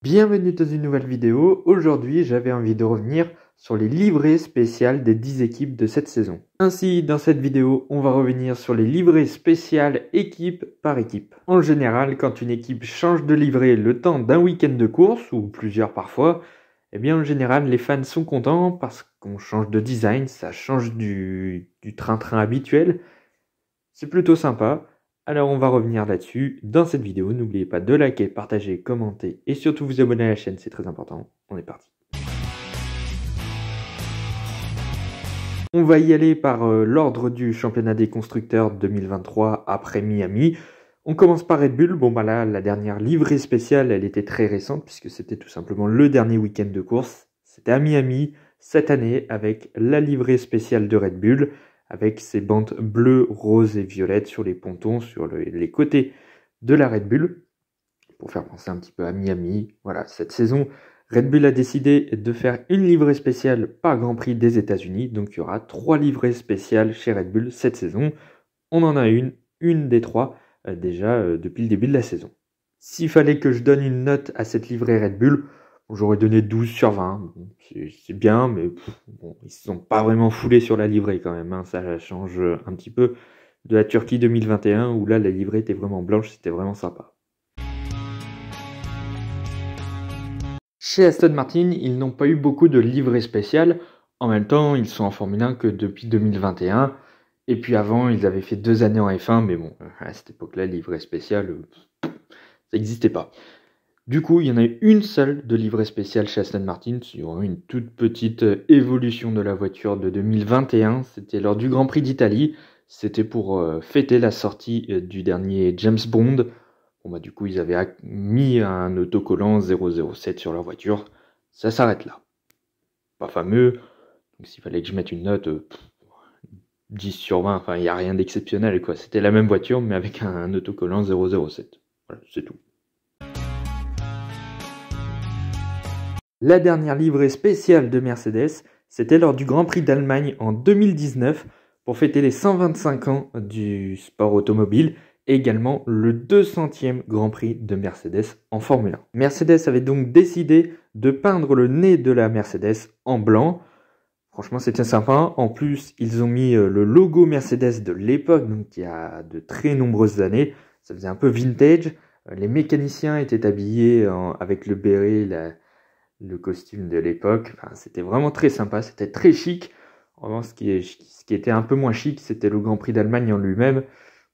Bienvenue dans une nouvelle vidéo, aujourd'hui j'avais envie de revenir sur les livrées spéciales des 10 équipes de cette saison. Ainsi, dans cette vidéo, on va revenir sur les livrées spéciales équipe par équipe. En général, quand une équipe change de livrée le temps d'un week-end de course, ou plusieurs parfois, eh bien en général les fans sont contents parce qu'on change de design, ça change du train-train habituel, c'est plutôt sympa. Alors on va revenir là-dessus dans cette vidéo. N'oubliez pas de liker, partager, commenter et surtout vous abonner à la chaîne, c'est très important. On est parti. On va y aller par euh, l'ordre du championnat des constructeurs 2023 après Miami. On commence par Red Bull. Bon bah là, la dernière livrée spéciale, elle était très récente puisque c'était tout simplement le dernier week-end de course. C'était à Miami cette année avec la livrée spéciale de Red Bull avec ses bandes bleues, roses et violettes sur les pontons, sur les côtés de la Red Bull, pour faire penser un petit peu à Miami. Voilà, cette saison, Red Bull a décidé de faire une livrée spéciale par Grand Prix des États-Unis, donc il y aura trois livrées spéciales chez Red Bull cette saison. On en a une, une des trois, euh, déjà euh, depuis le début de la saison. S'il fallait que je donne une note à cette livrée Red Bull, J'aurais donné 12 sur 20. c'est bien, mais ils ne se sont pas vraiment foulés sur la livrée quand même. Hein. Ça change un petit peu de la Turquie 2021 où là la livrée était vraiment blanche, c'était vraiment sympa. Chez Aston Martin, ils n'ont pas eu beaucoup de livrées spéciales. En même temps, ils sont en Formule 1 que depuis 2021. Et puis avant, ils avaient fait deux années en F1, mais bon, à cette époque-là, livrée spéciale, ça n'existait pas. Du coup, il y en a une seule de livrée spéciale chez Aston Martin. sur une toute petite euh, évolution de la voiture de 2021. C'était lors du Grand Prix d'Italie. C'était pour euh, fêter la sortie euh, du dernier James Bond. Bon bah du coup, ils avaient mis un autocollant 007 sur leur voiture. Ça s'arrête là. Pas fameux. Donc s'il fallait que je mette une note, 10 sur 20, enfin il n'y a rien d'exceptionnel quoi. C'était la même voiture mais avec un autocollant 007. Voilà, c'est tout. La dernière livrée spéciale de Mercedes, c'était lors du Grand Prix d'Allemagne en 2019 pour fêter les 125 ans du sport automobile et également le 200e Grand Prix de Mercedes en Formule 1. Mercedes avait donc décidé de peindre le nez de la Mercedes en blanc. Franchement, c'était sympa. En plus, ils ont mis euh, le logo Mercedes de l'époque, donc il y a de très nombreuses années. Ça faisait un peu vintage. Euh, les mécaniciens étaient habillés avec le béret, la, le costume de l'époque. c'était vraiment très sympa, c'était très chic. En ce qui, ce qui était un peu moins chic, c'était le Grand Prix d'Allemagne en lui-même,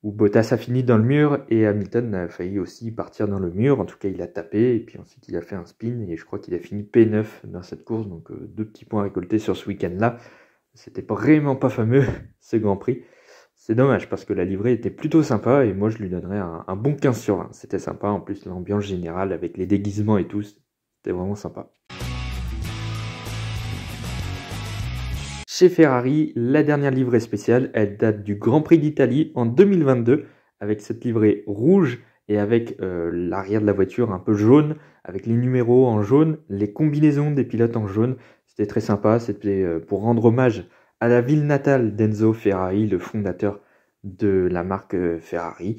où Bottas a fini dans le mur et Hamilton a failli aussi partir dans le mur. En tout cas, il a tapé et puis ensuite il a fait un spin et je crois qu'il a fini P9 dans cette course. Donc euh, deux petits points récoltés sur ce week-end-là. C'était vraiment pas fameux ce Grand Prix. C'est dommage parce que la livrée était plutôt sympa et moi je lui donnerais un, bon 15 sur 20. C'était sympa, en plus l'ambiance générale avec les déguisements et tout, c'était vraiment sympa. Chez Ferrari, la dernière livrée spéciale, elle date du Grand Prix d'Italie en 2022 avec cette livrée rouge et avec euh, l'arrière de la voiture un peu jaune, avec les numéros en jaune, les combinaisons des pilotes en jaune. C'était très sympa, c'était euh, pour rendre hommage à la ville natale d'Enzo Ferrari, le fondateur de la marque euh, Ferrari,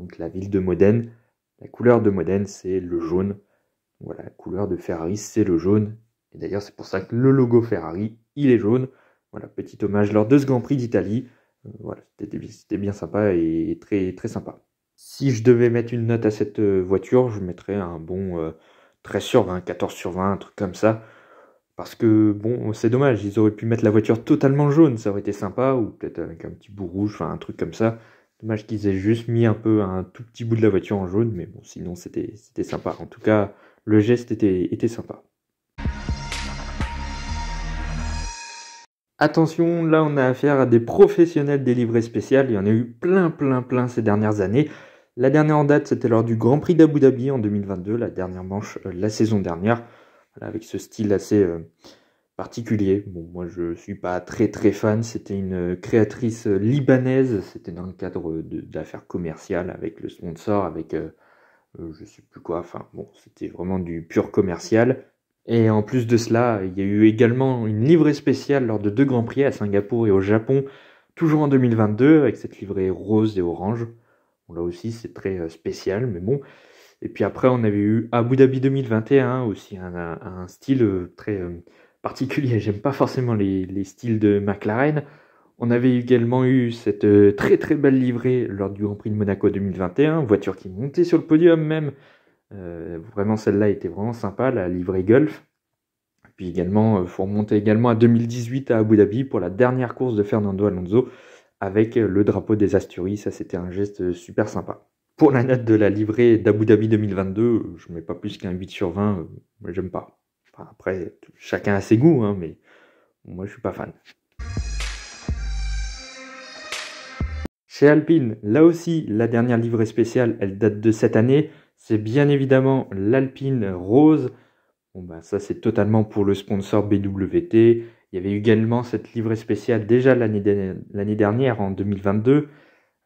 donc la ville de Modène. La couleur de Modène, c'est le jaune, voilà, la couleur de Ferrari, c'est le jaune. Et d'ailleurs, c'est pour ça que le logo Ferrari, il est jaune. Voilà, petit hommage lors de ce Grand Prix d'Italie. Euh, voilà, c'était bien sympa et très, très sympa. Si je devais mettre une note à cette euh, voiture, je mettrais un bon euh, très 13 sur 20, 14 sur 20, un truc comme ça. Parce que, bon, c'est dommage, ils auraient pu mettre la voiture totalement jaune, ça aurait été sympa, ou peut-être avec un petit bout rouge, enfin un truc comme ça. Dommage qu'ils aient juste mis un peu un tout petit bout de la voiture en jaune, mais bon, sinon c'était sympa. En tout cas, le geste était, était sympa. Attention, là on a affaire à des professionnels des livrées spéciales, il y en a eu plein plein plein ces dernières années. La dernière en date, c'était lors du Grand Prix d'Abu Dhabi en 2022, la dernière manche euh, la saison dernière, avec ce style assez euh, particulier. Bon, moi je suis pas très très fan, c'était une euh, créatrice libanaise, c'était dans le cadre d'affaires commerciales avec le sponsor, avec euh, je sais plus quoi, enfin bon, c'était vraiment du pur commercial. Et en plus de cela, il y a eu également une livrée spéciale lors de deux grands prix à Singapour et au Japon, toujours en 2022, avec cette livrée rose et orange. là aussi, c'est très euh, spécial, mais bon. Et puis après, on avait eu Abu Dhabi 2021, aussi un, style euh, très particulier. J'aime pas forcément les, styles de McLaren. On avait également eu cette euh, très très belle livrée lors du Grand Prix de Monaco 2021, voiture qui montait sur le podium même. Euh, vraiment, celle-là était vraiment sympa, la livrée Golf. Puis également, il euh, faut remonter également à 2018 à Abu Dhabi pour la dernière course de Fernando Alonso avec le drapeau des Asturies. Ça, c'était un geste super sympa. Pour la note de la livrée d'Abu Dhabi 2022, je mets pas plus qu'un 8 sur 20. J'aime pas. après, chacun a ses goûts, hein, mais moi, je suis pas fan. Chez Alpine, là aussi, la dernière livrée spéciale, elle date de cette année. C'est bien évidemment l'Alpine Rose. Bon ben ça c'est totalement pour le sponsor BWT. Il y avait également cette livrée spéciale déjà l'année dernière, en 2022.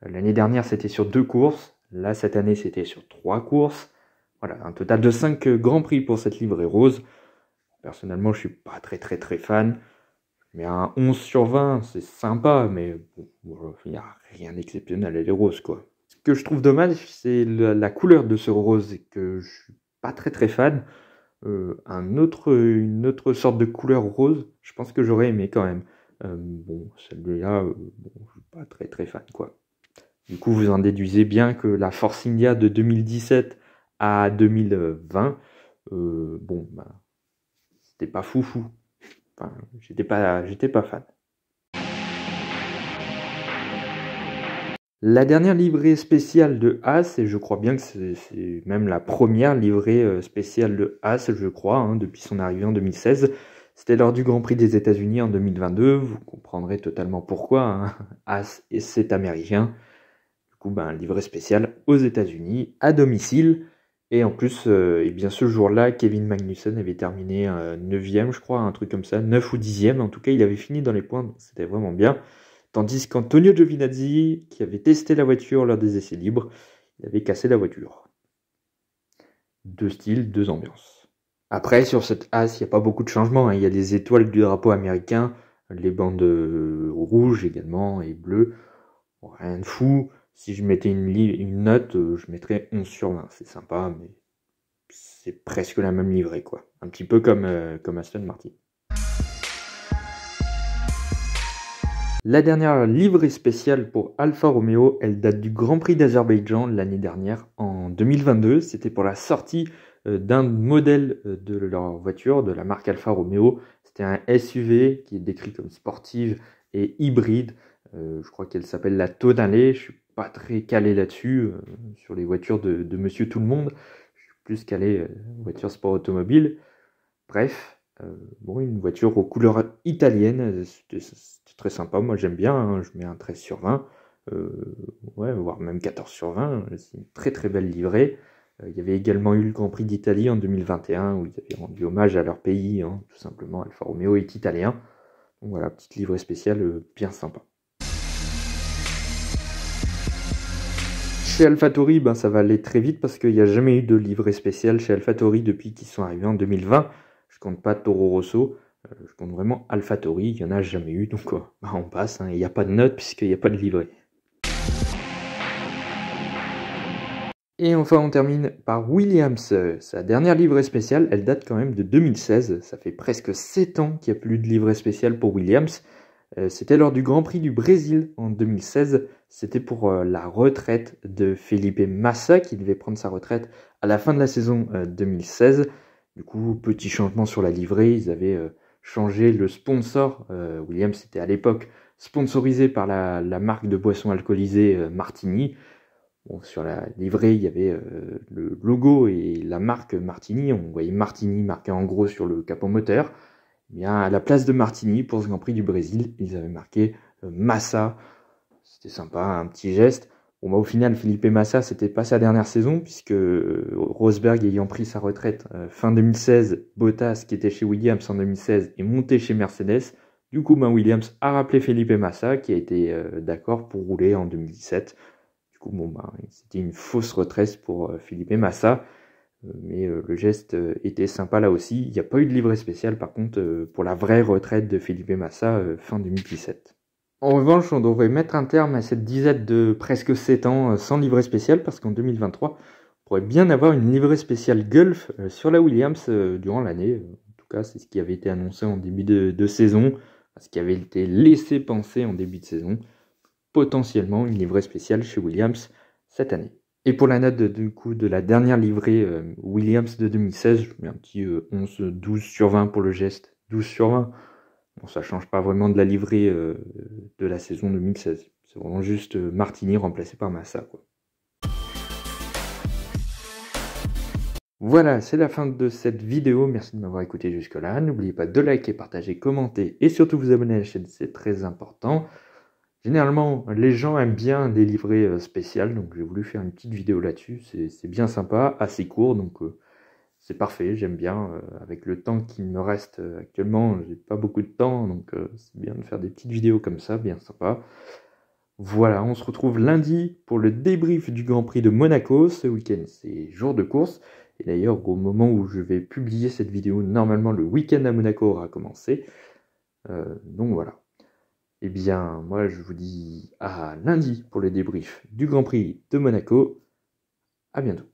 L'année dernière c'était sur deux courses. Là cette année c'était sur trois courses. Voilà, un total de cinq euh, grands prix pour cette livrée rose. Personnellement je suis pas très très très fan. Mais un 11 sur 20, c'est sympa, mais il n'y a rien d'exceptionnel, à est rose, quoi. Ce que je trouve dommage, c'est la, couleur de ce rose, et que je suis pas très très fan. Euh, un autre, une autre sorte de couleur rose, je pense que j'aurais aimé quand même. Euh, bon, celle-là, euh, bon, je suis pas très très fan, quoi. Du coup, vous en déduisez bien que la Force India de 2017 à 2020, bon, bah, c'était pas foufou j'étais pas, fan. La dernière livrée spéciale de As, et je crois bien que c'est même la première livrée euh, spéciale de As, je crois, hein, depuis son arrivée en 2016, c'était lors du Grand Prix des États-Unis en 2022. Vous comprendrez totalement pourquoi. Haas hein. et c'est américain. Du coup, ben, livrée spéciale aux États-Unis, à domicile. Et en plus, euh, et bien ce jour-là, Kevin Magnussen avait terminé 9 euh, e je crois, un truc comme ça, 9 ou 10 e En tout cas, il avait fini dans les points, c'était vraiment bien. Tandis qu'Antonio Giovinazzi, qui avait testé la voiture lors des essais libres, il avait cassé la voiture. Deux styles, deux ambiances. Après, sur cette as, il n'y a pas beaucoup de changements. Hein. Il y a des étoiles du drapeau américain, les bandes euh, rouges également et bleues. Rien de fou. Si je mettais une, note, euh, je mettrais 11 sur 20. C'est sympa, mais c'est presque la même livrée, quoi. Un petit peu comme, euh, comme Aston Martin. La dernière livrée spéciale pour Alfa Romeo, elle date du Grand Prix d'Azerbaïdjan l'année dernière, en 2022. C'était pour la sortie euh, d'un modèle de leur voiture, de la marque Alfa Romeo. C'était un SUV qui est décrit comme sportive et hybride. je crois qu'elle s'appelle la Tonale très calé là-dessus, euh, sur les voitures de, monsieur tout le monde. plus calé euh, voiture sport automobile. Bref, euh, bon, une voiture aux couleurs italiennes, c'est très sympa. Moi, j'aime bien. Hein. je mets un 13 sur 20. ouais, voire même 14 sur 20. C'est une très très belle livrée. il y avait également eu le Grand Prix d'Italie en 2021 où ils avaient rendu hommage à leur pays, hein, tout simplement. Alfa Romeo est italien. voilà, petite livrée spéciale bien sympa. chez ben, ça va aller très vite parce qu'il n'y a jamais eu de livret spécial chez alphatori depuis qu'ils sont arrivés en 2020. Je compte pas Toro Rosso, euh, je compte vraiment alphatori il n'y en a jamais eu, donc euh, bah, on passe, hein. il n'y a pas de note puisqu'il n'y a pas de livret. Et enfin, on termine par Williams. Sa dernière livrée spéciale, elle date quand même de 2016. Ça fait presque 7 ans qu'il n'y a plus de livrée spéciale pour Williams. Euh, c'était lors du Grand Prix du Brésil en 2016. C'était pour euh, la retraite de Felipe Massa qui devait prendre sa retraite à la fin de la saison 2016. Euh, du coup, petit changement sur la livrée. Ils avaient changé le sponsor. Williams c'était à l'époque sponsorisé par la, marque de boissons alcoolisées Martini. sur la livrée, il y avait le logo et la marque Martini. On voyait Martini marqué en gros sur le capot moteur. Eh bien, à la place de Martini pour ce Grand Prix du Brésil, ils avaient marqué euh, Massa. C'était sympa, un petit geste. Bon, bah, au final, Felipe Massa, c'était pas sa dernière saison, puisque euh, Rosberg ayant pris sa retraite euh, fin 2016, Bottas, qui était chez Williams en 2016, est monté chez Mercedes. Du coup, ben, Williams a rappelé Felipe Massa, qui a été d'accord pour rouler en 2017. Du coup, bon, ben, c'était une fausse retraite pour Philippe Massa. Euh, mais euh, le geste euh, était sympa là aussi. Il n'y a pas eu de livret spécial par contre pour la vraie retraite de Philippe Massa fin 2017. En revanche, on devrait mettre un terme à cette disette de presque 7 ans sans livret spécial parce qu'en 2023, on pourrait bien avoir une livrée spéciale Gulf sur la Williams durant l'année. En tout cas, c'est ce qui avait été annoncé en début de, de saison, ce qui avait été laissé penser en début de saison. Potentiellement une livrée spéciale chez Williams cette année. Et pour la note de, du coup, de la dernière livrée euh, Williams de 2016, je mets un petit 11, euh, 12 sur 20 pour le geste. 12 sur 20. Bon, ça change pas vraiment de la livrée euh, de la saison 2016. C'est vraiment juste Martini remplacé par Massa. Quoi. Voilà, c'est la fin de cette vidéo. Merci de m'avoir écouté jusque-là. N'oubliez pas de liker, partager, commenter et surtout vous abonner à la chaîne, c'est très important. Généralement, les gens aiment bien des livrets euh, spéciales, donc j'ai voulu faire une petite vidéo là-dessus. C'est bien sympa, assez court, donc euh, c'est parfait, j'aime bien. Euh, avec le temps qu'il me reste actuellement actuellement, j'ai pas beaucoup de temps, donc c'est bien de faire des petites vidéos comme ça, bien sympa. Voilà, on se retrouve lundi pour le débrief du Grand Prix de Monaco. Ce week-end, c'est jour de course. Et d'ailleurs, au moment où je vais publier cette vidéo, normalement le week-end à Monaco aura commencé. donc voilà. Eh bien, moi, je vous dis à lundi pour le débrief du Grand Prix de Monaco. À bientôt.